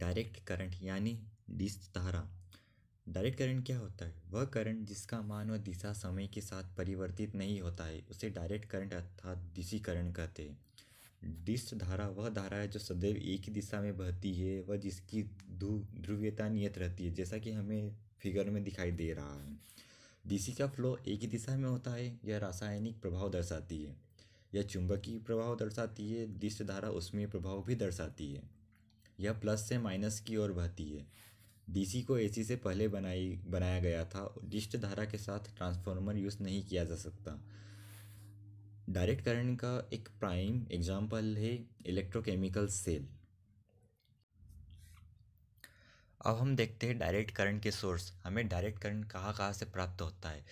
direct current यानी डिस धारा डायरेक्ट करंट क्या होता है वह करंट जिसका मान व दिशा समय के साथ परिवर्तित नहीं होता है उसे डायरेक्ट करंट अर्थात डिसी करंट कहते हैं डिस्ट धारा वह धारा है जो सदैव एक ही दिशा में बहती है वह जिसकी ध्रुवीयता नियत रहती है जैसा कि हमें फिगर में दिखाई दे रहा है डीसी का फ्लो एक ही दिशा में होता है यह रासायनिक प्रभाव दर्शाती है यह चुंबकीय प्रभाव दर्शाती है डिस्ट धारा उसमें प्रभाव भी दर्शाती है यह प्लस से माइनस की ओर बहती है डीसी को एसी से पहले बनाई बनाया गया था डिस्ट धारा के साथ ट्रांसफार्मर यूज़ नहीं किया जा सकता डायरेक्ट करंट का एक प्राइम एग्जाम्पल है इलेक्ट्रोकेमिकल सेल अब हम देखते हैं डायरेक्ट करंट के सोर्स हमें डायरेक्ट करंट कहाँ कहाँ से प्राप्त होता है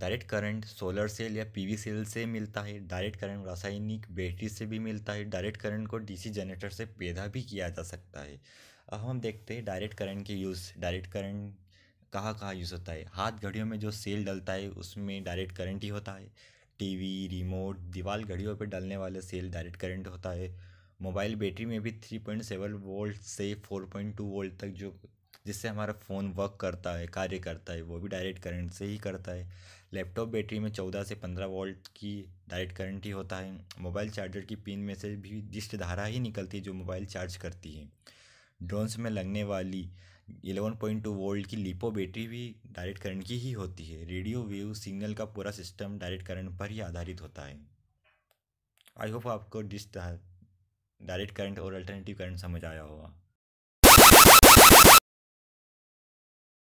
डायरेक्ट करंट सोलर सेल या पीवी सेल से मिलता है डायरेक्ट करंट रासायनिक बैटरी से भी मिलता है डायरेक्ट करंट को डीसी जनरेटर से पैदा भी किया जा सकता है अब हम देखते हैं डायरेक्ट करंट के यूज़ डायरेक्ट करंट कहाँ कहाँ यूज़ होता है हाथ घड़ियों में जो सेल डलता है उसमें डायरेक्ट करंट ही होता है टीवी रिमोट दीवार घड़ियों पर डलने वाले सेल डायरेक्ट करंट होता है मोबाइल बैटरी में भी थ्री पॉइंट सेवन वोल्ट से फोर पॉइंट टू वोल्ट तक जो जिससे हमारा फ़ोन वर्क करता है कार्य करता है वो भी डायरेक्ट करंट से ही करता है लैपटॉप बैटरी में चौदह से पंद्रह वोल्ट की डायरेक्ट करंट ही होता है मोबाइल चार्जर की पिन में से भी दिष्ट धारा ही निकलती है जो मोबाइल चार्ज करती है ड्रोन्स में लगने वाली 11.2 वोल्ट की लिपो बैटरी भी डायरेक्ट करंट की ही होती है रेडियो वेव सिग्नल का पूरा सिस्टम डायरेक्ट करंट पर ही आधारित होता है आई होप आपको डिस्ट डायरेक्ट करंट और अल्टरनेटिव करंट समझ आया होगा